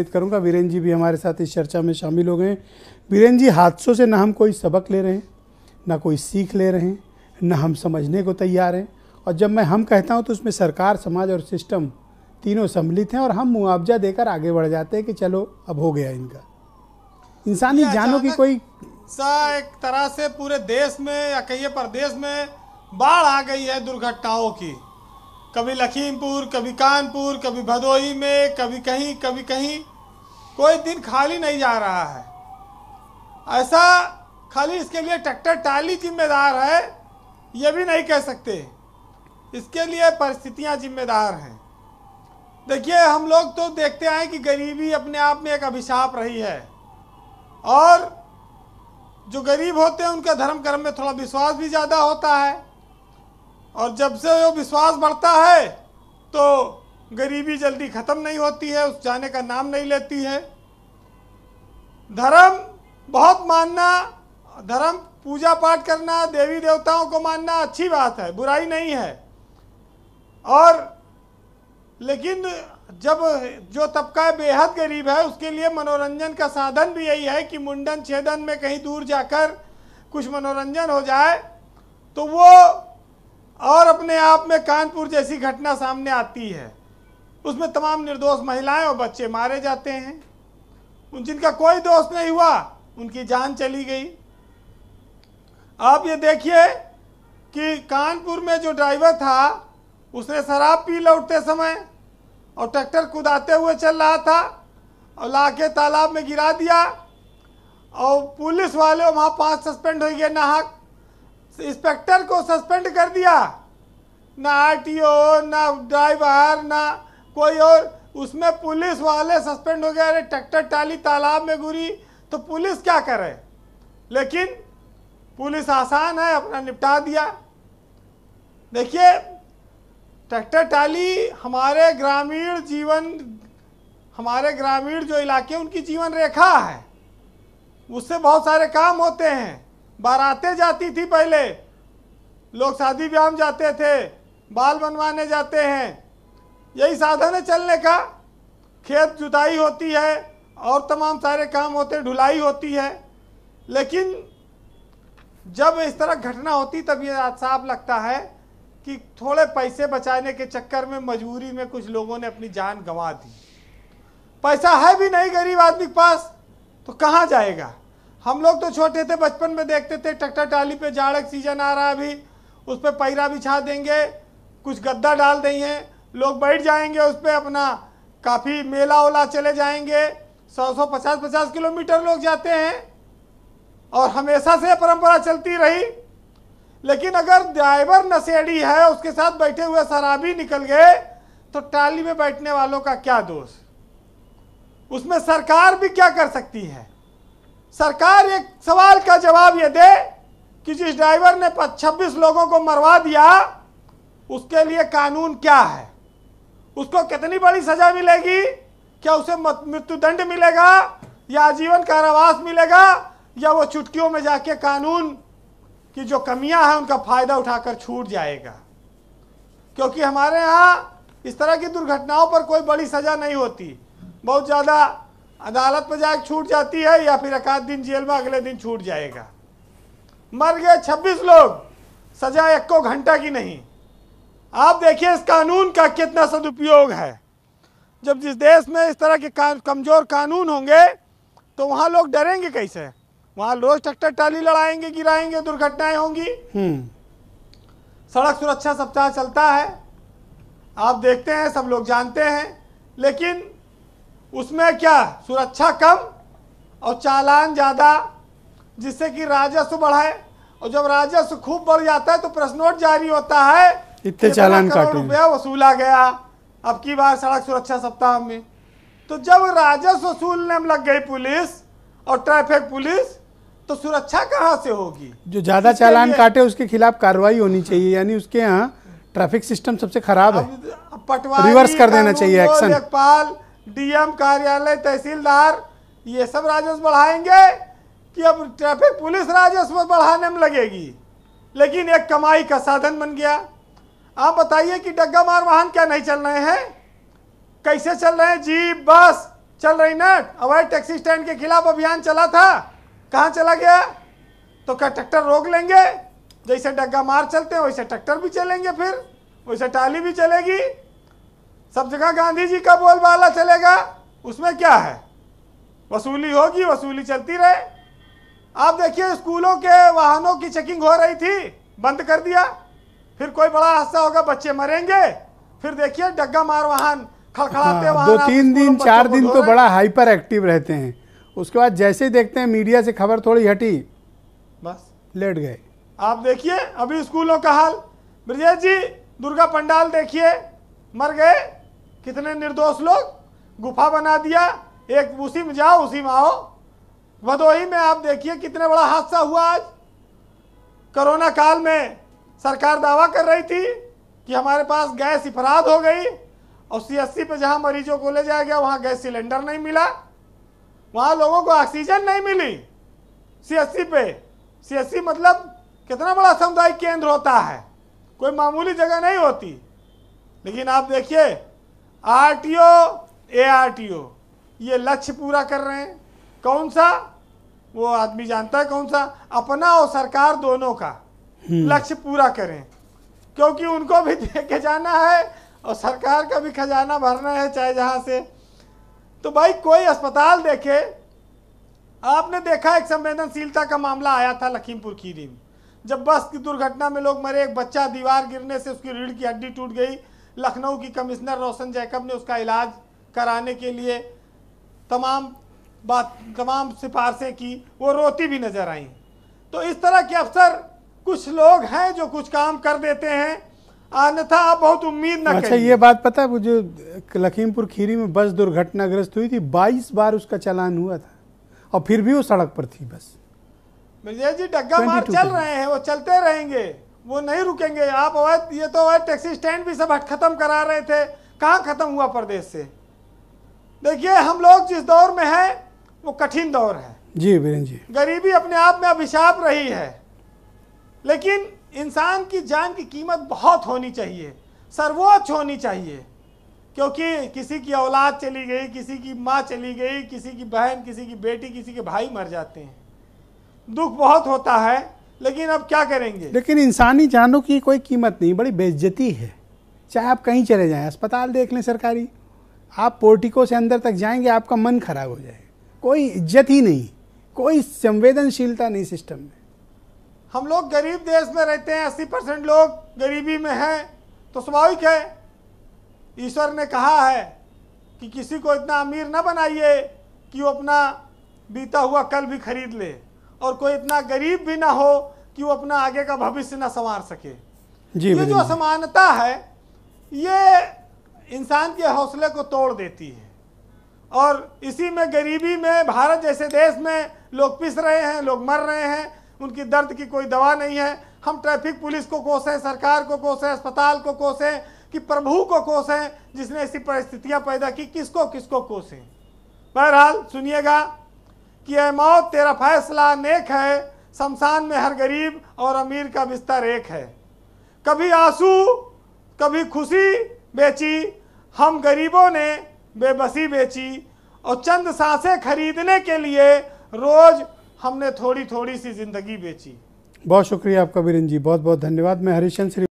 उम्मीद करूंगा वीरेन जी भी हमारे साथ इस चर्चा में शामिल हो गए वीरेन जी हादसों से ना हम कोई सबक ले रहे हैं ना कोई सीख ले रहे हैं ना हम समझने को तैयार हैं और जब मैं हम कहता हूँ तो उसमें सरकार समाज और सिस्टम तीनों सम्मिलित हैं और हम मुआवजा देकर आगे बढ़ जाते हैं कि चलो अब हो गया इनका इंसानी जानों की कोई सा एक तरह से पूरे देश में या कहिए प्रदेश में बाढ़ आ गई है दुर्घटनाओं की कभी लखीमपुर कभी कानपुर कभी भदोही में कभी कहीं कभी कहीं कोई दिन खाली नहीं जा रहा है ऐसा खाली इसके लिए ट्रैक्टर टाली जिम्मेदार है ये भी नहीं कह सकते इसके लिए परिस्थितियां जिम्मेदार हैं देखिए हम लोग तो देखते हैं कि गरीबी अपने आप में एक अभिशाप रही है और जो गरीब होते हैं उनका धर्म कर्म में थोड़ा विश्वास भी ज़्यादा होता है और जब से वो विश्वास बढ़ता है तो गरीबी जल्दी ख़त्म नहीं होती है उस जाने का नाम नहीं लेती है धर्म बहुत मानना धर्म पूजा पाठ करना देवी देवताओं को मानना अच्छी बात है बुराई नहीं है और लेकिन जब जो तबका बेहद गरीब है उसके लिए मनोरंजन का साधन भी यही है कि मुंडन छेदन में कहीं दूर जाकर कुछ मनोरंजन हो जाए तो वो और अपने आप में कानपुर जैसी घटना सामने आती है उसमें तमाम निर्दोष महिलाएं और बच्चे मारे जाते हैं जिनका कोई दोष नहीं हुआ उनकी जान चली गई आप ये देखिए कि कानपुर में जो ड्राइवर था उसने शराब पी लौटते समय और ट्रैक्टर कुदाते हुए चल रहा था और लाके तालाब में गिरा दिया और पुलिस वाले वहाँ पांच सस्पेंड हो गए नाहक इंस्पेक्टर को सस्पेंड कर दिया ना आरटीओ ना ड्राइवर ना कोई और उसमें पुलिस वाले सस्पेंड हो गए अरे ट्रैक्टर टाली तालाब में घुरी तो पुलिस क्या करे लेकिन पुलिस आसान है अपना निपटा दिया देखिए ट्रैक्टर टाली हमारे ग्रामीण जीवन हमारे ग्रामीण जो इलाके उनकी जीवन रेखा है उससे बहुत सारे काम होते हैं बारातें जाती थी पहले लोग शादी ब्याह में जाते थे बाल बनवाने जाते हैं यही साधन है चलने का खेत जुताई होती है और तमाम सारे काम होते ढुलाई होती है लेकिन जब इस तरह घटना होती तब ये साफ लगता है कि थोड़े पैसे बचाने के चक्कर में मजबूरी में कुछ लोगों ने अपनी जान गंवा दी पैसा है भी नहीं गरीब आदमी के पास तो कहाँ जाएगा हम लोग तो छोटे थे बचपन में देखते थे ट्रक्टर टाली पे जाड़क सीजन आ रहा है अभी उस पर पैरा बिछा देंगे कुछ गद्दा डाल देंगे लोग बैठ जाएंगे उस पर अपना काफ़ी मेला ओला चले जाएंगे सौ सौ पचास पचास किलोमीटर लोग जाते हैं और हमेशा से परंपरा चलती रही लेकिन अगर ड्राइवर नशेड़ी है उसके साथ बैठे हुए शराबी निकल गए तो टाली में बैठने वालों का क्या दोष उसमें सरकार भी क्या कर सकती है सरकार एक सवाल का जवाब ये दे कि जिस ड्राइवर ने छब्बीस लोगों को मरवा दिया उसके लिए कानून क्या है उसको कितनी बड़ी सजा मिलेगी क्या उसे मृत्युदंड मिलेगा या आजीवन कारावास मिलेगा या वो चुटकियों में जाके कानून की जो कमियां हैं उनका फायदा उठाकर छूट जाएगा क्योंकि हमारे यहाँ इस तरह की दुर्घटनाओं पर कोई बड़ी सजा नहीं होती बहुत ज़्यादा अदालत में जाकर छूट जाती है या फिर एकाध दिन जेल में अगले दिन छूट जाएगा मर गए 26 लोग सजा एको घंटा की नहीं आप देखिए इस कानून का कितना सदुपयोग है जब जिस देश में इस तरह के कमज़ोर कानून होंगे तो वहाँ लोग डरेंगे कैसे वहाँ लोग ट्रैक्टर टाली लड़ाएंगे गिराएंगे दुर्घटनाएं होंगी हम्म। सड़क सुरक्षा सप्ताह चलता है आप देखते हैं सब लोग जानते हैं लेकिन उसमें क्या सुरक्षा कम और चालान ज़्यादा जिससे कि राजस्व बढ़ाए और जब राजस्व खूब बढ़ जाता है तो प्रश्न नोट जारी होता है इतने चालान रुपया वसूला गया अब की बार सड़क सुरक्षा सप्ताह में तो जब राजस्व वसूलने में लग गई पुलिस और ट्रैफिक पुलिस तो सुरक्षा कहाँ से होगी जो ज़्यादा चालान काटे उसके खिलाफ कार्रवाई होनी चाहिए यानी उसके यहाँ ट्रैफिक सिस्टम सबसे खराब है पटवारी रिवर्स कर देना चाहिए एक्शन डीएम कार्यालय तहसीलदार ये सब राजस्व बढ़ाएंगे कि अब ट्रैफिक पुलिस राजस्व बढ़ाने में लगेगी लेकिन एक कमाई का साधन बन गया आप बताइए कि डग्गा मार वाहन क्या नहीं चल रहे हैं कैसे चल रहे हैं जीप बस चल रही ना अवैध टैक्सी स्टैंड के खिलाफ अभियान चला था कहाँ चला गया तो क्या ट्रैक्टर रोक लेंगे जैसे डग्गा मार चलते हैं वैसे ट्रैक्टर भी चलेंगे फिर वैसे टाली भी चलेगी सब जगह गांधी जी का बोलबाला चलेगा उसमें क्या है वसूली होगी वसूली चलती रहे आप देखिए स्कूलों के वाहनों की चेकिंग हो रही थी बंद कर दिया फिर कोई बड़ा हादसा होगा बच्चे मरेंगे फिर देखिए डग्गा मार वाहन खड़खड़ाते हाँ, दो तीन दिन चार दिन तो बड़ा हाइपर एक्टिव रहते हैं उसके बाद जैसे ही देखते हैं मीडिया से खबर थोड़ी हटी बस लेट गए आप देखिए अभी स्कूलों का हाल ब्रजेश जी दुर्गा पंडाल देखिए मर गए कितने निर्दोष लोग गुफा बना दिया एक उसी में जाओ उसी में आओ भदोही में आप देखिए कितने बड़ा हादसा हुआ आज कोरोना काल में सरकार दावा कर रही थी कि हमारे पास गैस इफराद हो गई और सी एस पे जहाँ मरीजों को ले जाया गया वहाँ गैस सिलेंडर नहीं मिला वहाँ लोगों को ऑक्सीजन नहीं मिली सी पे सी मतलब कितना बड़ा सामुदायिक केंद्र होता है कोई मामूली जगह नहीं होती लेकिन आप देखिए आरटीओ एआरटीओ ये लक्ष्य पूरा कर रहे हैं कौन सा वो आदमी जानता है कौन सा अपना और सरकार दोनों का हम्म। लक्ष्य पूरा करें क्योंकि उनको भी दे के जाना है और सरकार का भी खजाना भरना है चाहे जहाँ से तो भाई कोई अस्पताल देखे आपने देखा एक संवेदनशीलता का मामला आया था लखीमपुर खीरी में जब बस की दुर्घटना में लोग मरे एक बच्चा दीवार गिरने से उसकी रीढ़ की हड्डी टूट गई लखनऊ की कमिश्नर रोशन जैकब ने उसका इलाज कराने के लिए तमाम बात तमाम सिफारशें की वो रोती भी नज़र आई तो इस तरह के अफसर कुछ लोग हैं जो कुछ काम कर देते हैं अन्यथा आप बहुत उम्मीद न अच्छा ये बात पता है वो जो लखीमपुर खीरी में बस दुर्घटनाग्रस्त हुई थी बाईस बार उसका चलान हुआ था और फिर भी वो सड़क पर थी बस मिर्जा जी डग्गा मार चल रहे हैं वो चलते रहेंगे वो नहीं रुकेंगे आप अवैध ये तो अवैध टैक्सी स्टैंड भी सब हट खत्म करा रहे थे कहाँ खत्म हुआ प्रदेश से देखिए हम लोग जिस दौर में हैं वो कठिन दौर है जी बीरेन जी गरीबी अपने आप में अभिशाप रही है लेकिन इंसान की जान की कीमत बहुत होनी चाहिए सर्वोच्च होनी चाहिए क्योंकि किसी की औलाद चली गई किसी की माँ चली गई किसी की बहन किसी की बेटी किसी के भाई मर जाते हैं दुख बहुत होता है लेकिन अब क्या करेंगे लेकिन इंसानी जानों की कोई कीमत नहीं बड़ी बेज्जती है चाहे आप कहीं चले जाएं अस्पताल देख लें सरकारी आप पोर्टिको से अंदर तक जाएंगे आपका मन खराब हो जाएगा कोई इज्जत ही नहीं कोई संवेदनशीलता नहीं सिस्टम में हम लोग गरीब देश में रहते हैं अस्सी परसेंट लोग गरीबी में हैं तो स्वाभाविक है ईश्वर ने कहा है कि किसी को इतना अमीर ना बनाइए कि वो अपना बीता हुआ कल भी खरीद ले और कोई इतना गरीब भी ना हो कि वो अपना आगे का भविष्य ना संवार सके जी ये जो असमानता है ये इंसान के हौसले को तोड़ देती है और इसी में गरीबी में भारत जैसे देश में लोग पिस रहे हैं लोग मर रहे हैं उनकी दर्द की कोई दवा नहीं है हम ट्रैफिक पुलिस को कोसें सरकार को कोसें अस्पताल को कोसें कि प्रभु को कोसें जिसने ऐसी परिस्थितियां पैदा की किसको किसको कोसें बहरहाल सुनिएगा कि ए मौत तेरा फैसला नेक है शमशान में हर गरीब और अमीर का बिस्तर एक है कभी आंसू कभी खुशी बेची हम गरीबों ने बेबसी बेची और चंद सांसें खरीदने के लिए रोज़ हमने थोड़ी थोड़ी सी ज़िंदगी बेची बहुत शुक्रिया आपका बीरन जी बहुत बहुत धन्यवाद मैं हरीशन श्री